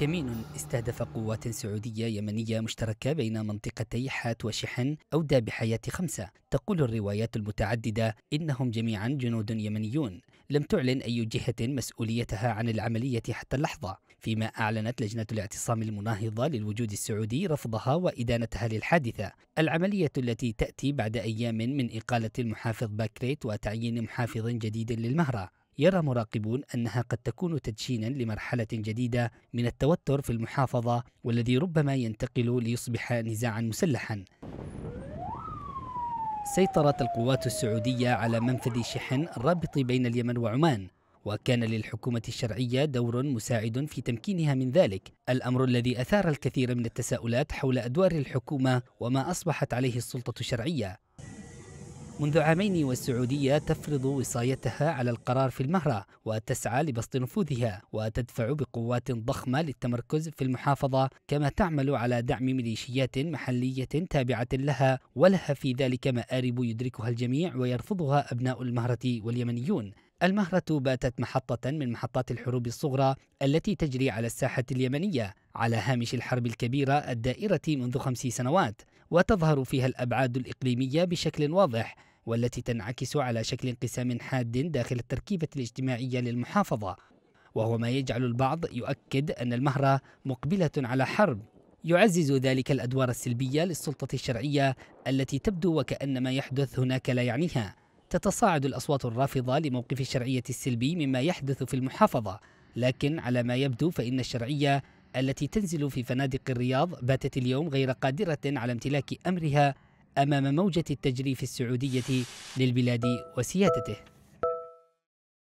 كمين استهدف قوات سعودية يمنية مشتركة بين منطقتي حات وشحن أودى بحياة خمسة تقول الروايات المتعددة إنهم جميعا جنود يمنيون لم تعلن أي جهة مسؤوليتها عن العملية حتى اللحظة فيما أعلنت لجنة الاعتصام المناهضة للوجود السعودي رفضها وإدانتها للحادثة العملية التي تأتي بعد أيام من إقالة المحافظ باكريت وتعيين محافظ جديد للمهرة يرى مراقبون أنها قد تكون تدشينا لمرحلة جديدة من التوتر في المحافظة والذي ربما ينتقل ليصبح نزاعا مسلحا سيطرت القوات السعودية على منفذ شحن الرابط بين اليمن وعمان وكان للحكومة الشرعية دور مساعد في تمكينها من ذلك الأمر الذي أثار الكثير من التساؤلات حول أدوار الحكومة وما أصبحت عليه السلطة الشرعية منذ عامين والسعودية تفرض وصايتها على القرار في المهرة وتسعى لبسط نفوذها وتدفع بقوات ضخمة للتمركز في المحافظة كما تعمل على دعم ميليشيات محلية تابعة لها ولها في ذلك مآرب يدركها الجميع ويرفضها أبناء المهرة واليمنيون المهرة باتت محطة من محطات الحروب الصغرى التي تجري على الساحة اليمنية على هامش الحرب الكبيرة الدائرة منذ خمس سنوات وتظهر فيها الأبعاد الإقليمية بشكل واضح والتي تنعكس على شكل انقسام حاد داخل التركيبة الاجتماعية للمحافظة وهو ما يجعل البعض يؤكد أن المهرة مقبلة على حرب يعزز ذلك الأدوار السلبية للسلطة الشرعية التي تبدو وكأن ما يحدث هناك لا يعنيها تتصاعد الأصوات الرافضة لموقف الشرعية السلبي مما يحدث في المحافظة لكن على ما يبدو فإن الشرعية التي تنزل في فنادق الرياض باتت اليوم غير قادرة على امتلاك أمرها أمام موجة التجريف السعودية للبلاد وسيادته